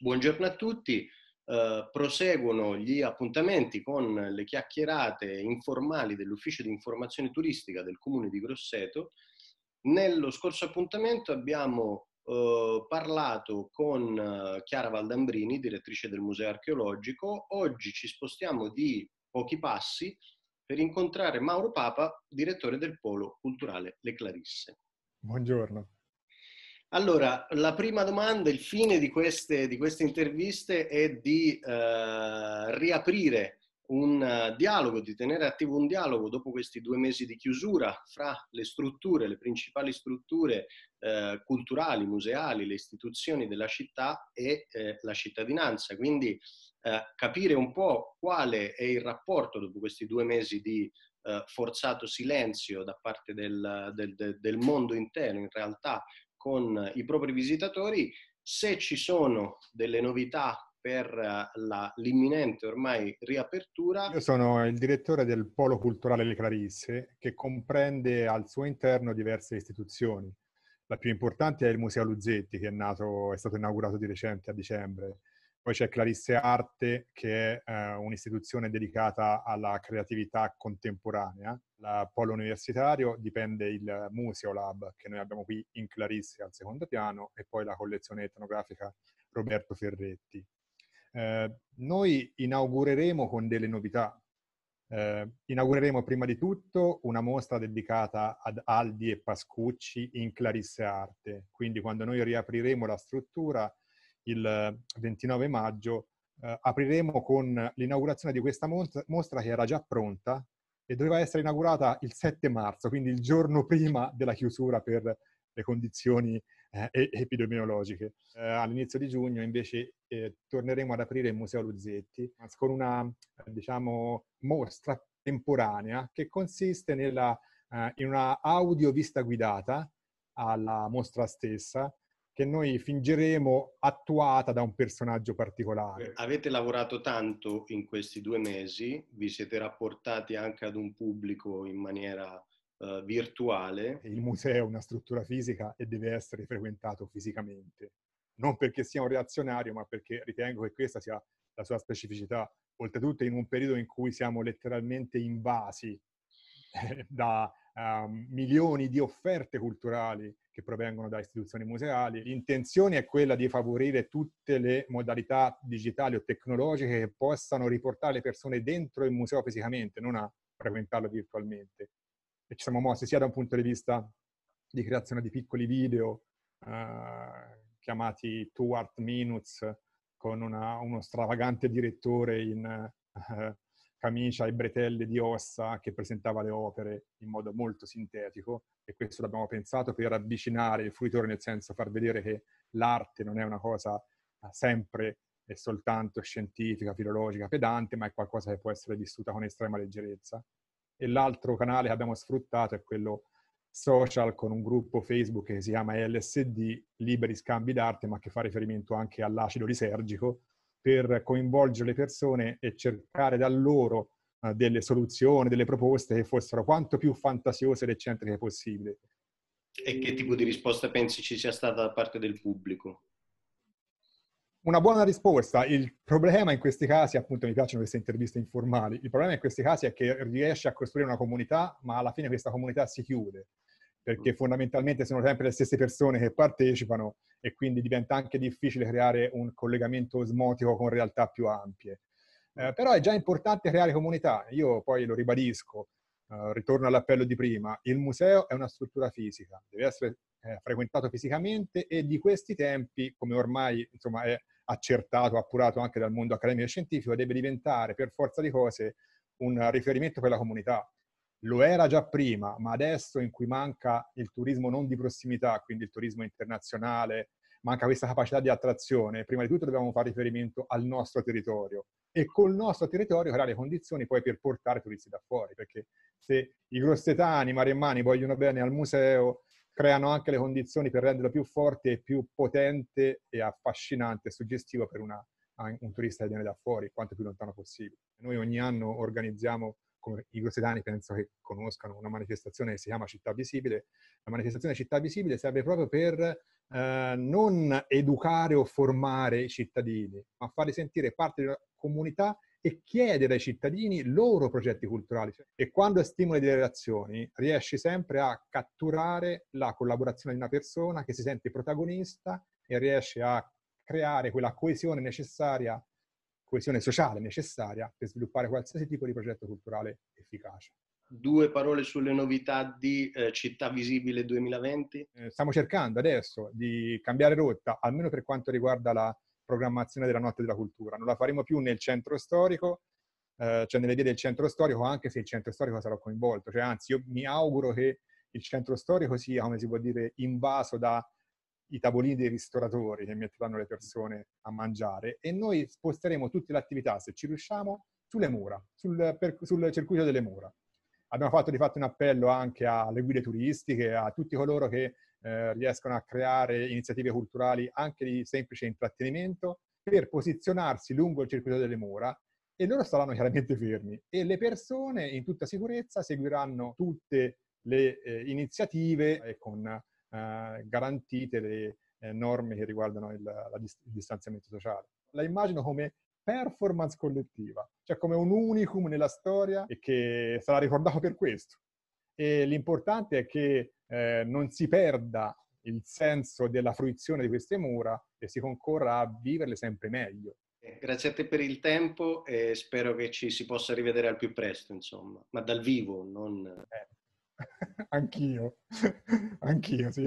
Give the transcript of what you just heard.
Buongiorno a tutti, eh, proseguono gli appuntamenti con le chiacchierate informali dell'ufficio di informazione turistica del comune di Grosseto. Nello scorso appuntamento abbiamo eh, parlato con eh, Chiara Valdambrini, direttrice del Museo Archeologico. Oggi ci spostiamo di pochi passi per incontrare Mauro Papa, direttore del Polo Culturale Le Clarisse. Buongiorno. Allora, la prima domanda, il fine di queste, di queste interviste è di eh, riaprire un eh, dialogo, di tenere attivo un dialogo dopo questi due mesi di chiusura fra le strutture, le principali strutture eh, culturali, museali, le istituzioni della città e eh, la cittadinanza. Quindi eh, capire un po' quale è il rapporto dopo questi due mesi di eh, forzato silenzio da parte del, del, del mondo intero in realtà con i propri visitatori, se ci sono delle novità per eh, l'imminente ormai riapertura. Io sono il direttore del Polo Culturale Le Clarisse, che comprende al suo interno diverse istituzioni. La più importante è il Museo Luzzetti, che è, nato, è stato inaugurato di recente a dicembre, poi c'è Clarisse Arte, che è eh, un'istituzione dedicata alla creatività contemporanea. La polo universitario dipende il Museo Lab, che noi abbiamo qui in Clarisse al secondo piano, e poi la collezione etnografica Roberto Ferretti. Eh, noi inaugureremo con delle novità. Eh, inaugureremo prima di tutto una mostra dedicata ad Aldi e Pascucci in Clarisse Arte. Quindi quando noi riapriremo la struttura il 29 maggio, eh, apriremo con l'inaugurazione di questa mostra che era già pronta e doveva essere inaugurata il 7 marzo, quindi il giorno prima della chiusura per le condizioni eh, epidemiologiche. Eh, all'inizio di giugno invece eh, torneremo ad aprire il Museo Luzzetti con una diciamo, mostra temporanea che consiste nella, eh, in una audio vista guidata alla mostra stessa che noi fingeremo attuata da un personaggio particolare. Eh, avete lavorato tanto in questi due mesi, vi siete rapportati anche ad un pubblico in maniera uh, virtuale. Il museo è una struttura fisica e deve essere frequentato fisicamente. Non perché sia un reazionario, ma perché ritengo che questa sia la sua specificità. Oltretutto in un periodo in cui siamo letteralmente invasi eh, da um, milioni di offerte culturali che provengono da istituzioni museali. L'intenzione è quella di favorire tutte le modalità digitali o tecnologiche che possano riportare le persone dentro il museo fisicamente, non a frequentarlo virtualmente. E ci siamo mossi sia da un punto di vista di creazione di piccoli video eh, chiamati Two Art Minutes con una, uno stravagante direttore in, eh, camicia e bretelle di ossa che presentava le opere in modo molto sintetico e questo l'abbiamo pensato per avvicinare il fruitore nel senso far vedere che l'arte non è una cosa eh, sempre e soltanto scientifica, filologica, pedante, ma è qualcosa che può essere vissuta con estrema leggerezza. E l'altro canale che abbiamo sfruttato è quello social con un gruppo Facebook che si chiama LSD, Liberi Scambi d'Arte, ma che fa riferimento anche all'acido lisergico, per coinvolgere le persone e cercare da loro eh, delle soluzioni, delle proposte che fossero quanto più fantasiose ed eccentriche possibile. E che tipo di risposta pensi ci sia stata da parte del pubblico? Una buona risposta. Il problema in questi casi, appunto mi piacciono queste interviste informali, il problema in questi casi è che riesce a costruire una comunità, ma alla fine questa comunità si chiude perché mm. fondamentalmente sono sempre le stesse persone che partecipano e quindi diventa anche difficile creare un collegamento osmotico con realtà più ampie. Mm. Eh, però è già importante creare comunità, io poi lo ribadisco, eh, ritorno all'appello di prima, il museo è una struttura fisica, deve essere eh, frequentato fisicamente e di questi tempi, come ormai insomma, è accertato, appurato anche dal mondo accademico e scientifico, deve diventare per forza di cose un riferimento per la comunità lo era già prima, ma adesso in cui manca il turismo non di prossimità, quindi il turismo internazionale, manca questa capacità di attrazione, prima di tutto dobbiamo fare riferimento al nostro territorio e col nostro territorio creare condizioni poi per portare turisti da fuori, perché se i grossetani, i maremmani vogliono bene al museo, creano anche le condizioni per renderlo più forte e più potente e affascinante e suggestivo per una, un turista che viene da fuori, quanto più lontano possibile. Noi ogni anno organizziamo come i grossedani penso che conoscano una manifestazione che si chiama Città Visibile, la manifestazione Città Visibile serve proprio per eh, non educare o formare i cittadini, ma farli sentire parte di una comunità e chiedere ai cittadini loro progetti culturali. Cioè, e quando stimoli delle relazioni riesci sempre a catturare la collaborazione di una persona che si sente protagonista e riesce a creare quella coesione necessaria coesione sociale necessaria per sviluppare qualsiasi tipo di progetto culturale efficace. Due parole sulle novità di eh, Città Visibile 2020? Eh, stiamo cercando adesso di cambiare rotta, almeno per quanto riguarda la programmazione della Notte della Cultura. Non la faremo più nel centro storico, eh, cioè nelle vie del centro storico, anche se il centro storico sarà coinvolto. Cioè, anzi, io mi auguro che il centro storico sia, come si può dire, invaso da i tavolini dei ristoratori che metteranno le persone a mangiare e noi sposteremo tutte le attività, se ci riusciamo, sulle mura, sul, per, sul circuito delle mura. Abbiamo fatto di fatto un appello anche alle guide turistiche, a tutti coloro che eh, riescono a creare iniziative culturali anche di semplice intrattenimento per posizionarsi lungo il circuito delle mura e loro saranno chiaramente fermi e le persone in tutta sicurezza seguiranno tutte le eh, iniziative e con eh, garantite le eh, norme che riguardano il, dist- il distanziamento sociale. La immagino come performance collettiva, cioè come un unicum nella storia e che sarà ricordato per questo. E l'importante è che eh, non si perda il senso della fruizione di queste mura e si concorra a viverle sempre meglio. Eh, grazie a te per il tempo e spero che ci si possa rivedere al più presto, insomma, ma dal vivo, non... Eh, Anch'io, anch'io, sì.